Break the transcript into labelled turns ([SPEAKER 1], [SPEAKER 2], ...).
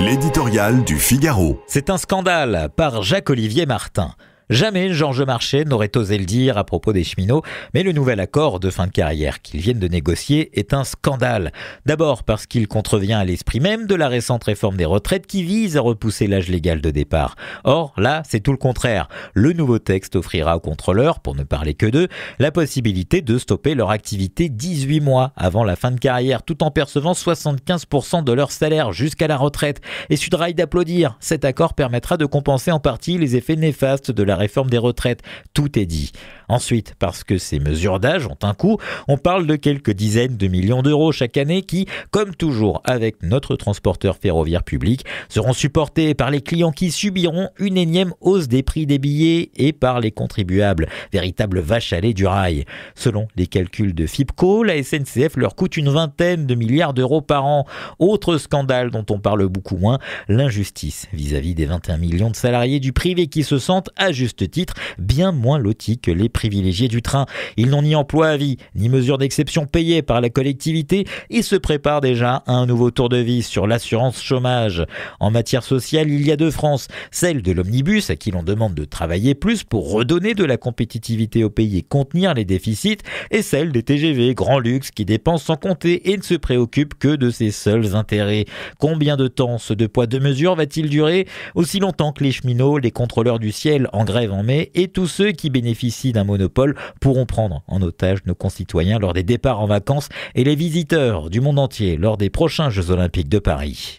[SPEAKER 1] L'éditorial du Figaro. C'est un scandale par Jacques-Olivier Martin. Jamais Georges Marchais n'aurait osé le dire à propos des cheminots, mais le nouvel accord de fin de carrière qu'ils viennent de négocier est un scandale. D'abord parce qu'il contrevient à l'esprit même de la récente réforme des retraites qui vise à repousser l'âge légal de départ. Or, là, c'est tout le contraire. Le nouveau texte offrira aux contrôleurs, pour ne parler que d'eux, la possibilité de stopper leur activité 18 mois avant la fin de carrière, tout en percevant 75% de leur salaire jusqu'à la retraite. Et Sudrail d'applaudir, cet accord permettra de compenser en partie les effets néfastes de la réforme des retraites. Tout est dit. Ensuite, parce que ces mesures d'âge ont un coût, on parle de quelques dizaines de millions d'euros chaque année qui, comme toujours avec notre transporteur ferroviaire public, seront supportés par les clients qui subiront une énième hausse des prix des billets et par les contribuables, véritable vache à lait du rail. Selon les calculs de FIPCO, la SNCF leur coûte une vingtaine de milliards d'euros par an. Autre scandale dont on parle beaucoup moins, l'injustice vis-à-vis des 21 millions de salariés du privé qui se sentent ajustés titre, bien moins lotis que les privilégiés du train. Ils n'ont ni emploi à vie, ni mesure d'exception payée par la collectivité et se préparent déjà à un nouveau tour de vie sur l'assurance chômage. En matière sociale, il y a deux France, celle de l'omnibus à qui l'on demande de travailler plus pour redonner de la compétitivité au pays et contenir les déficits, et celle des TGV grand luxe qui dépensent sans compter et ne se préoccupe que de ses seuls intérêts. Combien de temps ce deux poids deux mesures va-t-il durer Aussi longtemps que les cheminots, les contrôleurs du ciel en grèce en mai et tous ceux qui bénéficient d'un monopole pourront prendre en otage nos concitoyens lors des départs en vacances et les visiteurs du monde entier lors des prochains Jeux olympiques de Paris.